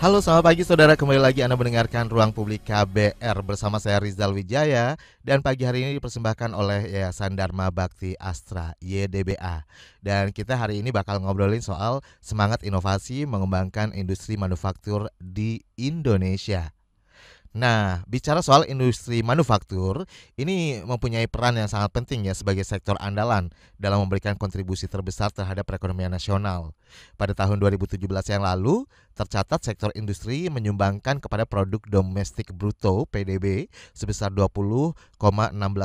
Halo selamat pagi saudara, kembali lagi Anda mendengarkan Ruang Publik KBR bersama saya Rizal Wijaya dan pagi hari ini dipersembahkan oleh Yayasan Dharma Bakti Astra YDBA. Dan kita hari ini bakal ngobrolin soal semangat inovasi mengembangkan industri manufaktur di Indonesia. Nah, bicara soal industri manufaktur, ini mempunyai peran yang sangat penting ya sebagai sektor andalan dalam memberikan kontribusi terbesar terhadap perekonomian nasional. Pada tahun 2017 yang lalu, tercatat sektor industri menyumbangkan kepada produk domestik bruto (PDB) sebesar 20,16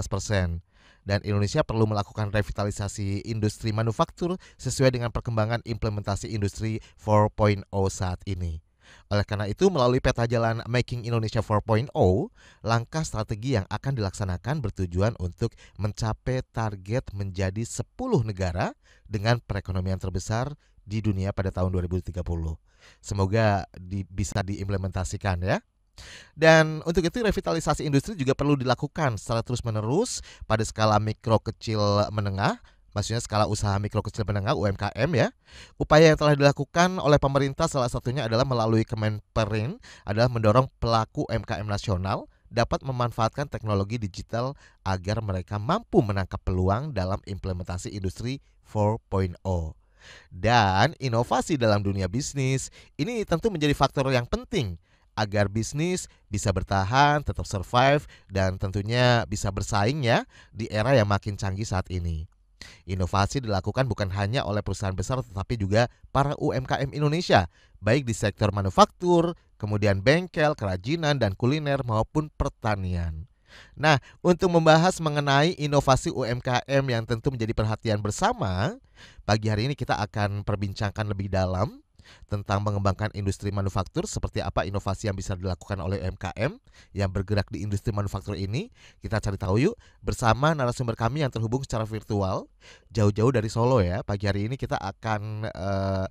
persen dan Indonesia perlu melakukan revitalisasi industri manufaktur sesuai dengan perkembangan implementasi industri 4.0 saat ini. Oleh karena itu, melalui peta jalan Making Indonesia 4.0, langkah strategi yang akan dilaksanakan bertujuan untuk mencapai target menjadi 10 negara dengan perekonomian terbesar di dunia pada tahun 2030. Semoga di, bisa diimplementasikan ya. Dan untuk itu revitalisasi industri juga perlu dilakukan secara terus-menerus pada skala mikro, kecil, menengah maksudnya skala usaha mikro kecil menengah UMKM ya. Upaya yang telah dilakukan oleh pemerintah salah satunya adalah melalui Kemenperin adalah mendorong pelaku UMKM nasional dapat memanfaatkan teknologi digital agar mereka mampu menangkap peluang dalam implementasi industri 4.0 dan inovasi dalam dunia bisnis. Ini tentu menjadi faktor yang penting agar bisnis bisa bertahan, tetap survive, dan tentunya bisa bersaing ya di era yang makin canggih saat ini. Inovasi dilakukan bukan hanya oleh perusahaan besar tetapi juga para UMKM Indonesia, baik di sektor manufaktur, kemudian bengkel, kerajinan, dan kuliner maupun pertanian. Nah, untuk membahas mengenai inovasi UMKM yang tentu menjadi perhatian bersama, pagi hari ini kita akan perbincangkan lebih dalam tentang mengembangkan industri manufaktur seperti apa inovasi yang bisa dilakukan oleh UMKM yang bergerak di industri manufaktur ini. Kita cari tahu yuk bersama narasumber kami yang terhubung secara virtual jauh-jauh dari Solo ya. Pagi hari ini kita akan uh,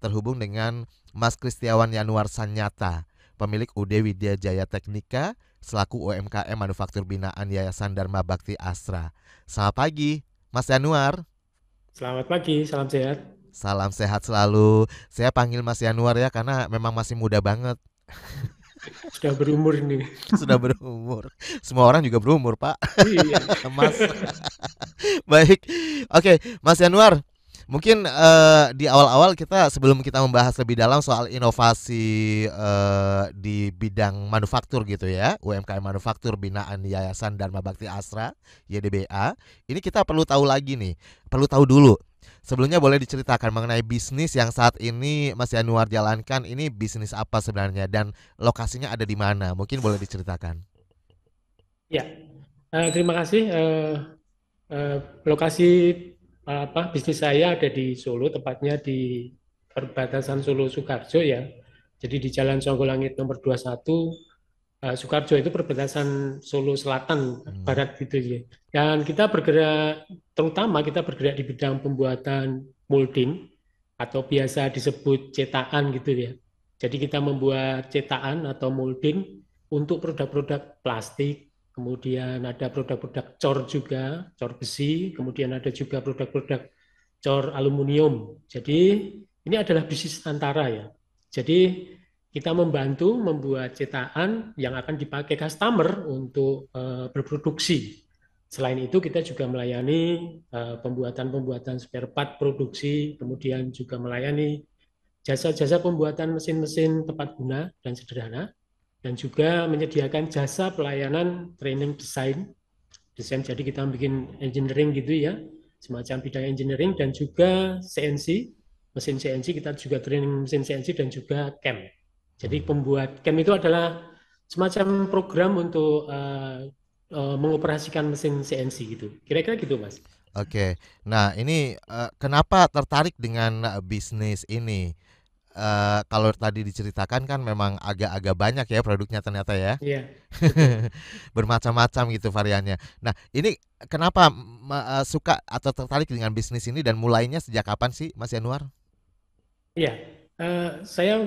terhubung dengan Mas Kristiawan Yanuar Sanyata, pemilik UD Widya Jaya Teknika selaku UMKM Manufaktur Binaan Yayasan Dharma Bakti Astra. Selamat pagi, Mas Yanuar. Selamat pagi, salam sehat. Salam sehat selalu. Saya panggil Mas Yanuar ya karena memang masih muda banget. Sudah berumur ini. Sudah berumur. Semua orang juga berumur, Pak. Iya. Mas. Baik. Oke, Mas Yanuar, Mungkin uh, di awal-awal kita sebelum kita membahas lebih dalam soal inovasi uh, di bidang manufaktur gitu ya, UMKM manufaktur binaan Yayasan Dharma Bakti Asra YDBA. Ini kita perlu tahu lagi nih, perlu tahu dulu. Sebelumnya boleh diceritakan mengenai bisnis yang saat ini Mas Yanuar jalankan ini bisnis apa sebenarnya dan lokasinya ada di mana? Mungkin boleh diceritakan. Ya, uh, terima kasih. Uh, uh, lokasi apa bisnis saya ada di Solo tepatnya di perbatasan Solo Sukarjo ya. Jadi di Jalan Songgolangit nomor 21 Uh, eh, Sukarjo itu perbatasan Solo Selatan hmm. Barat gitu ya. Dan kita bergerak terutama kita bergerak di bidang pembuatan molding atau biasa disebut cetakan gitu ya. Jadi kita membuat cetakan atau molding untuk produk-produk plastik, kemudian ada produk-produk cor juga, cor besi, kemudian ada juga produk-produk cor aluminium. Jadi ini adalah bisnis antara ya. Jadi kita membantu membuat cetakan yang akan dipakai customer untuk uh, berproduksi. Selain itu kita juga melayani eh, pembuatan-pembuatan uh, spare part produksi, kemudian juga melayani jasa-jasa pembuatan mesin-mesin tepat guna dan sederhana dan juga menyediakan jasa pelayanan training desain desain jadi kita bikin engineering gitu ya semacam bidang engineering dan juga CNC mesin CNC kita juga training mesin CNC dan juga CAM jadi hmm. pembuat CAM itu adalah semacam program untuk uh, mengoperasikan mesin CNC gitu kira-kira gitu mas Oke, nah ini eh, kenapa tertarik dengan bisnis ini? Uh, kalau tadi diceritakan kan memang agak-agak banyak ya produknya ternyata ya. Iya. Bermacam-macam gitu variannya. Nah, ini kenapa eh, suka atau tertarik dengan bisnis ini dan mulainya sejak kapan sih Mas Januar? Iya. Uh, saya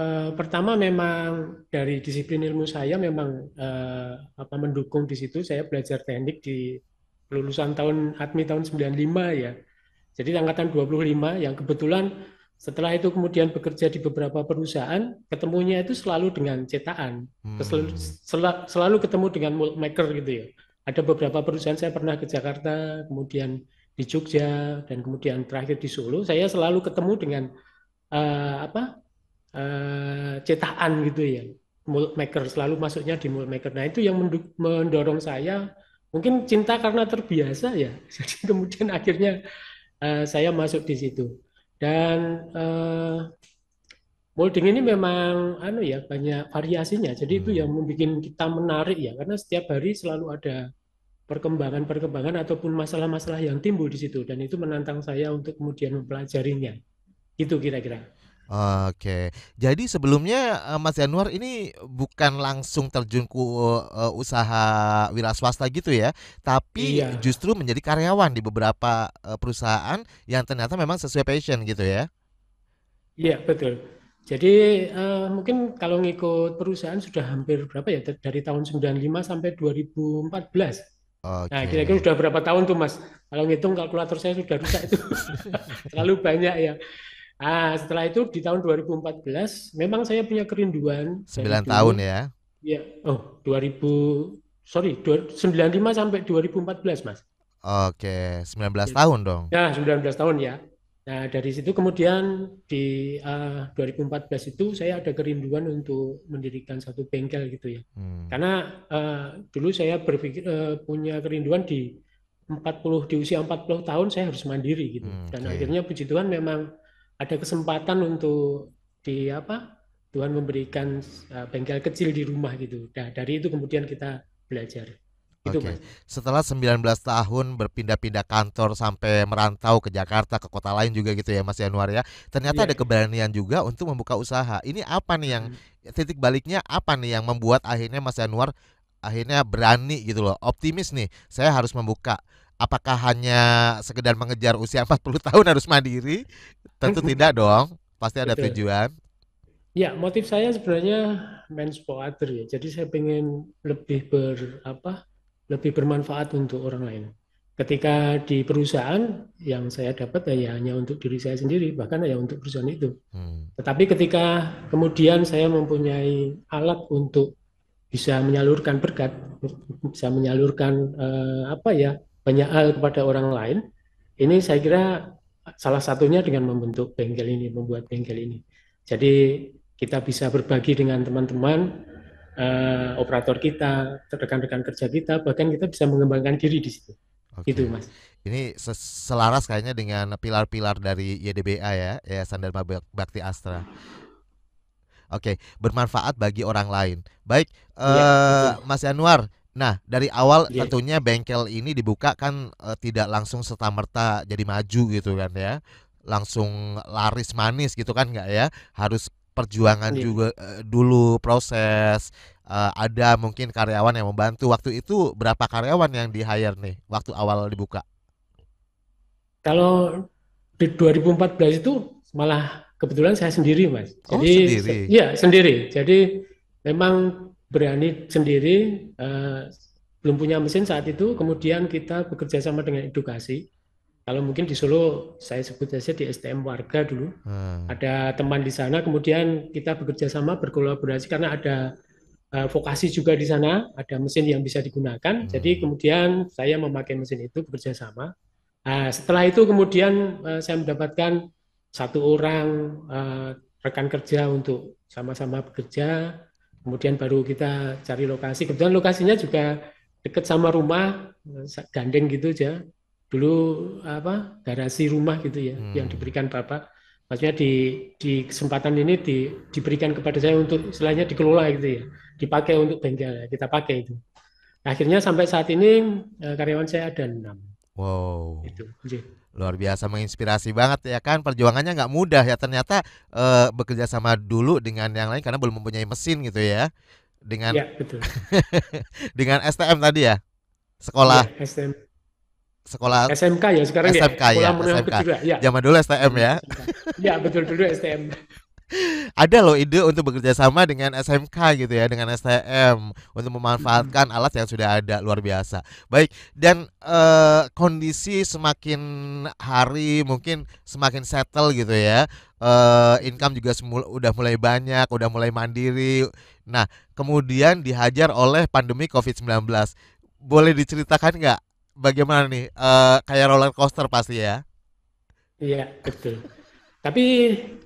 uh, pertama memang dari disiplin ilmu saya memang uh, apa mendukung di situ saya belajar teknik di lulusan tahun admi tahun 95 ya. Jadi angkatan 25 yang kebetulan setelah itu kemudian bekerja di beberapa perusahaan, ketemunya itu selalu dengan cetakan, hmm. selalu, selalu ketemu dengan mold maker gitu ya. Ada beberapa perusahaan saya pernah ke Jakarta, kemudian di Jogja, dan kemudian terakhir di Solo. Saya selalu ketemu dengan uh, apa uh, cetakan gitu ya, mold maker selalu masuknya di mold maker. Nah itu yang mendorong saya mungkin cinta karena terbiasa ya. Jadi kemudian akhirnya uh, saya masuk di situ. Dan uh, molding ini memang anu ya banyak variasinya. Jadi hmm. itu yang hmm. membuat kita menarik ya karena setiap hari selalu ada perkembangan-perkembangan ataupun masalah-masalah yang timbul di situ dan itu menantang saya untuk kemudian mempelajarinya. Itu kira-kira. Oke, jadi sebelumnya eh, Mas Januar ini bukan langsung terjun ke eh, usaha wira swasta gitu ya, tapi iya. justru menjadi karyawan di beberapa eh, perusahaan yang ternyata memang sesuai passion gitu ya? Iya betul. Jadi uh, mungkin kalau ngikut perusahaan sudah hampir berapa ya dari tahun 95 sampai 2014. Okay. Nah, kira-kira sudah berapa tahun tuh, Mas? Kalau ngitung kalkulator saya sudah rusak itu. Terlalu banyak ya. Ah, setelah itu di tahun 2014 memang saya punya kerinduan 9 tahun ya. Iya. Oh, 2000 sorry, 95 sampai 2014, Mas. Oke, 19 ya. tahun dong. Ya, 19 tahun ya. Nah, dari situ kemudian di uh, eh, 2014 itu saya ada kerinduan untuk mendirikan satu bengkel gitu ya. Hmm. Karena uh, dulu saya berpikir uh, punya kerinduan di 40 di usia 40 tahun saya harus mandiri gitu. Hmm, Dan akhirnya puji Tuhan memang ada kesempatan untuk di apa Tuhan memberikan eh, bengkel kecil di rumah gitu. Nah, dari itu kemudian kita belajar. Gitu, Oke. okay. Setelah 19 tahun berpindah-pindah kantor sampai merantau ke Jakarta, ke kota lain juga gitu ya Mas Januar ya. Ternyata yeah. ada keberanian juga untuk membuka usaha. Ini apa nih yang hmm. titik baliknya apa nih yang membuat akhirnya Mas Januar akhirnya berani gitu loh. Optimis nih, saya harus membuka apakah hanya sekedar mengejar usia 40 tahun harus mandiri? Tentu tidak dong, pasti ada Betul. tujuan. Ya, motif saya sebenarnya mens poetry ya. Jadi saya pengen lebih ber apa? lebih bermanfaat untuk orang lain. Ketika di perusahaan yang saya dapat ya, ya hanya untuk diri saya sendiri, bahkan ya untuk perusahaan itu. Hmm. Tetapi ketika kemudian saya mempunyai alat untuk bisa menyalurkan berkat, bisa menyalurkan eh, apa ya banyak hal kepada orang lain. Ini saya kira salah satunya dengan membentuk bengkel ini, membuat bengkel ini. Jadi kita bisa berbagi dengan teman-teman, uh, operator kita, rekan-rekan kerja kita, bahkan kita bisa mengembangkan diri di situ. Oke. Gitu mas. Ini selaras kayaknya dengan pilar-pilar dari YDBA ya, ya Bakti Astra. Oke, okay, bermanfaat bagi orang lain. Baik, ya, Mas Anwar, Nah, dari awal yeah. tentunya bengkel ini dibuka kan e, tidak langsung serta merta jadi maju gitu kan ya. Langsung laris manis gitu kan nggak ya? Harus perjuangan yeah. juga e, dulu proses e, ada mungkin karyawan yang membantu. Waktu itu berapa karyawan yang di hire nih waktu awal dibuka? Kalau di 2014 itu malah kebetulan saya sendiri, Mas. Oh, jadi sendiri. Iya, sendiri. Jadi memang berani sendiri uh, belum punya mesin saat itu kemudian kita bekerja sama dengan edukasi kalau mungkin di Solo saya sebut saja di STM warga dulu hmm. ada teman di sana kemudian kita bekerja sama berkolaborasi karena ada uh, vokasi juga di sana ada mesin yang bisa digunakan hmm. jadi kemudian saya memakai mesin itu bekerja sama uh, setelah itu kemudian uh, saya mendapatkan satu orang uh, rekan kerja untuk sama-sama bekerja Kemudian baru kita cari lokasi. Kebetulan lokasinya juga dekat sama rumah, eh, gandeng gitu aja. Dulu apa garasi rumah gitu ya hmm. yang diberikan Bapak. Maksudnya di di kesempatan ini di, diberikan kepada saya untuk selainnya dikelola gitu ya. Dipakai untuk bengkel, ya, kita pakai itu. Akhirnya sampai saat ini eh, karyawan saya ada enam. Wow. Itu. Luar biasa menginspirasi banget ya kan perjuangannya nggak mudah ya ternyata e, bekerja sama dulu dengan yang lain karena belum mempunyai mesin gitu ya dengan ya, betul. dengan STM tadi ya sekolah ya, STM sekolah SMK ya sekarang SMK ya, SMK ya. ya? Iya. Zaman dulu STM ya. Ya betul dulu STM ada loh ide untuk bekerja sama dengan SMK gitu ya, dengan STM untuk memanfaatkan alat yang sudah ada luar biasa. Baik, dan e, kondisi semakin hari mungkin semakin settle gitu ya. e, income juga semula, udah mulai banyak, udah mulai mandiri. Nah, kemudian dihajar oleh pandemi COVID-19. Boleh diceritakan nggak bagaimana nih? e, kayak roller coaster pasti ya. Iya, betul. Tapi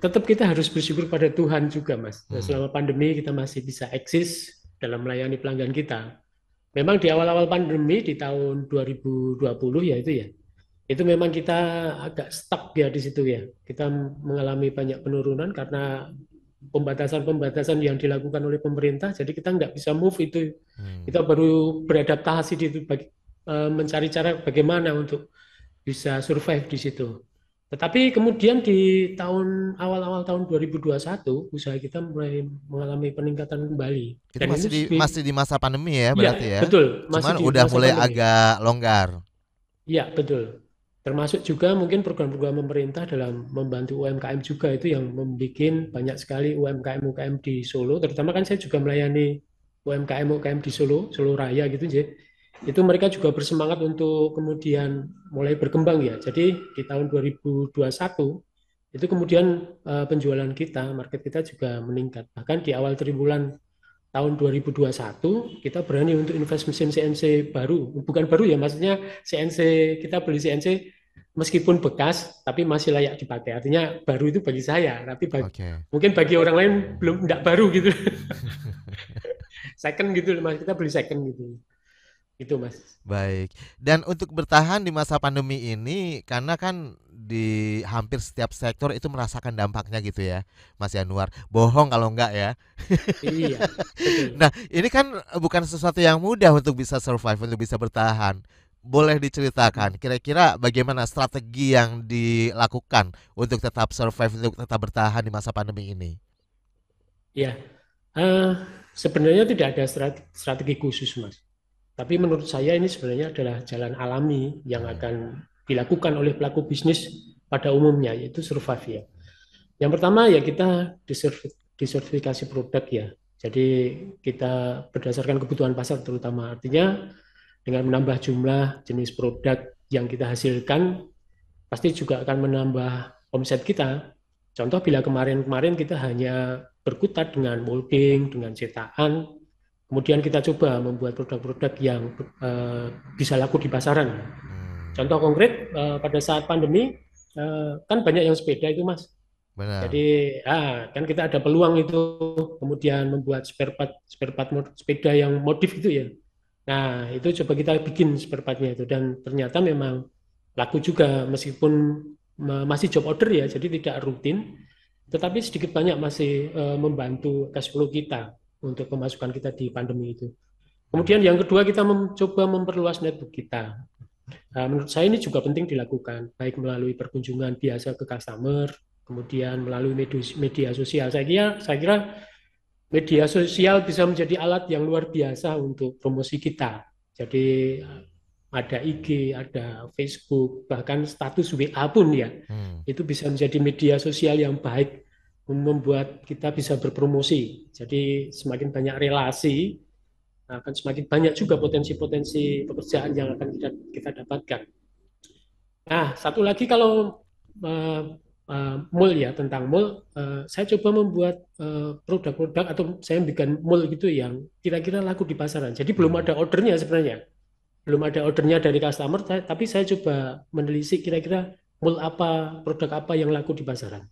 tetap kita harus bersyukur pada Tuhan juga, Mas. Hmm. Selama pandemi kita masih bisa eksis dalam melayani pelanggan kita. Memang di awal-awal pandemi di tahun 2020 ya itu ya, itu memang kita agak stuck ya di situ ya. Kita mengalami banyak penurunan karena pembatasan-pembatasan yang dilakukan oleh pemerintah. Jadi kita nggak bisa move itu. Hmm. Kita baru beradaptasi di itu, eh, mencari cara bagaimana untuk bisa survive di situ. Tetapi kemudian di tahun awal-awal tahun 2021 usaha kita mulai mengalami peningkatan kembali. Itu masih di, masih di masa pandemi ya iya, berarti ya. ya. Betul. Masih Cuman udah mulai pandemi. agak longgar. Iya betul. Termasuk juga mungkin program-program pemerintah dalam membantu UMKM juga itu yang membuat banyak sekali UMKM-UMKM di Solo. Terutama kan saya juga melayani UMKM-UMKM di Solo, Solo Raya gitu sih itu mereka juga bersemangat untuk kemudian mulai berkembang ya. Jadi di tahun 2021 itu kemudian eh, penjualan kita, market kita juga meningkat. Bahkan di awal triwulan tahun 2021 kita berani untuk invest mesin CNC baru. Bukan baru ya, maksudnya CNC kita beli CNC meskipun bekas tapi masih layak dipakai. Artinya baru itu bagi saya, tapi bagi, okay. mungkin bagi orang lain belum tidak baru gitu. second gitu, kita beli second gitu. Itu Mas. Baik. Dan untuk bertahan di masa pandemi ini karena kan di hampir setiap sektor itu merasakan dampaknya gitu ya, Mas Yanuar. Bohong kalau enggak ya. Iya. nah, ini kan bukan sesuatu yang mudah untuk bisa survive, untuk bisa bertahan. Boleh diceritakan hmm. kira-kira bagaimana strategi yang dilakukan untuk tetap survive, untuk tetap bertahan di masa pandemi ini? Iya. Uh, sebenarnya tidak ada strategi khusus, Mas tapi menurut saya ini sebenarnya adalah jalan alami yang hmm. akan dilakukan oleh pelaku bisnis pada umumnya yaitu survive ya. Yang pertama ya kita disertifikasi produk ya. Jadi kita berdasarkan kebutuhan pasar terutama artinya dengan menambah jumlah jenis produk yang kita hasilkan pasti juga akan menambah omset kita. Contoh bila kemarin-kemarin kita hanya berkutat dengan molding, dengan cetakan, Kemudian kita coba membuat produk-produk yang uh, bisa laku di pasaran. Hmm. Contoh konkret uh, pada saat pandemi uh, kan banyak yang sepeda itu mas. Benar. Jadi ah, kan kita ada peluang itu kemudian membuat spare part spare part sepeda yang modif itu ya. Nah itu coba kita bikin spare partnya itu dan ternyata memang laku juga meskipun masih job order ya jadi tidak rutin tetapi sedikit banyak masih uh, membantu cash flow kita untuk pemasukan kita di pandemi itu. Kemudian yang kedua kita mencoba memperluas network kita. Nah, menurut saya ini juga penting dilakukan, baik melalui perkunjungan biasa ke customer, kemudian melalui media sosial. Saya kira, saya kira media sosial bisa menjadi alat yang luar biasa untuk promosi kita. Jadi eh, ada IG, ada Facebook, bahkan status WA pun ya, hmm. itu bisa menjadi media sosial yang baik membuat kita bisa berpromosi. Jadi semakin banyak relasi, akan semakin banyak juga potensi-potensi pekerjaan yang akan kita, kita dapatkan. Nah, satu lagi kalau uh, eh, uh, eh, mul ya tentang mul, uh, eh, saya coba membuat produk-produk uh, atau saya bikin mul gitu yang kira-kira laku di pasaran. Jadi belum ada ordernya sebenarnya, belum ada ordernya dari customer, tapi saya coba menelisik kira-kira mul apa, produk apa yang laku di pasaran.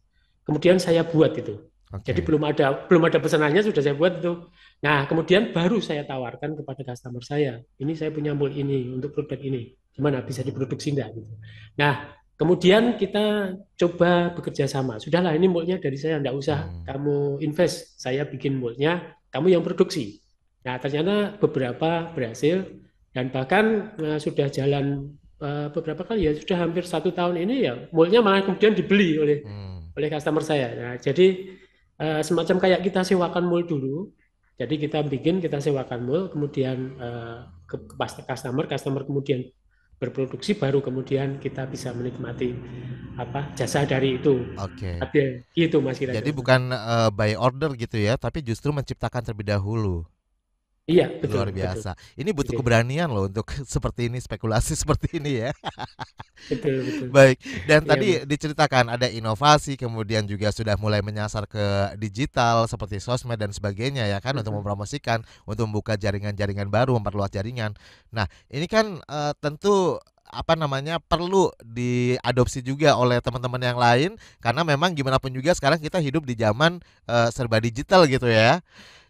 Kemudian saya buat itu. Okay. Jadi belum ada belum ada pesanannya sudah saya buat itu. Nah kemudian baru saya tawarkan kepada customer saya, ini saya punya mold ini untuk produk ini, gimana bisa diproduksi enggak? Gitu. Nah kemudian kita coba bekerja sama. Sudahlah ini moldnya dari saya, enggak usah hmm. kamu invest, saya bikin moldnya, kamu yang produksi. Nah ternyata beberapa berhasil dan bahkan uh, sudah jalan uh, beberapa kali ya sudah hampir satu tahun ini ya moldnya malah kemudian dibeli oleh hmm oleh customer saya. Nah, jadi uh, semacam kayak kita sewakan mall dulu. Jadi kita bikin, kita sewakan mall, kemudian uh, ke, ke customer, customer kemudian berproduksi, baru kemudian kita bisa menikmati apa jasa dari itu. Oke. Okay. Gitu mas kira Jadi bukan uh, by order gitu ya, tapi justru menciptakan terlebih dahulu. Iya, iya, betul. Luar biasa. Betul. Ini butuh keberanian loh untuk seperti ini spekulasi seperti ini ya. betul, betul. Baik. Dan iya, tadi betul. diceritakan ada inovasi kemudian juga sudah mulai menyasar ke digital seperti sosmed dan sebagainya ya kan betul. untuk mempromosikan, untuk membuka jaringan-jaringan baru, memperluas jaringan. Nah, ini kan uh, tentu apa namanya perlu diadopsi juga oleh teman-teman yang lain karena memang gimana pun juga sekarang kita hidup di zaman uh, serba digital gitu ya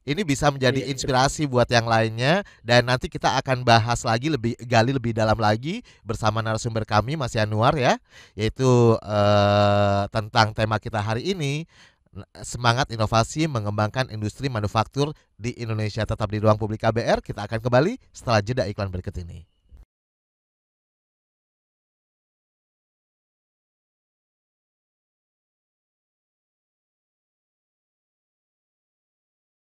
ini bisa menjadi iya. inspirasi buat yang lainnya dan nanti kita akan bahas lagi lebih gali lebih dalam lagi bersama narasumber kami Mas Yanuar ya yaitu eh, tentang tema kita hari ini semangat inovasi mengembangkan industri manufaktur di Indonesia tetap di ruang publik KBR kita akan kembali setelah jeda iklan berikut ini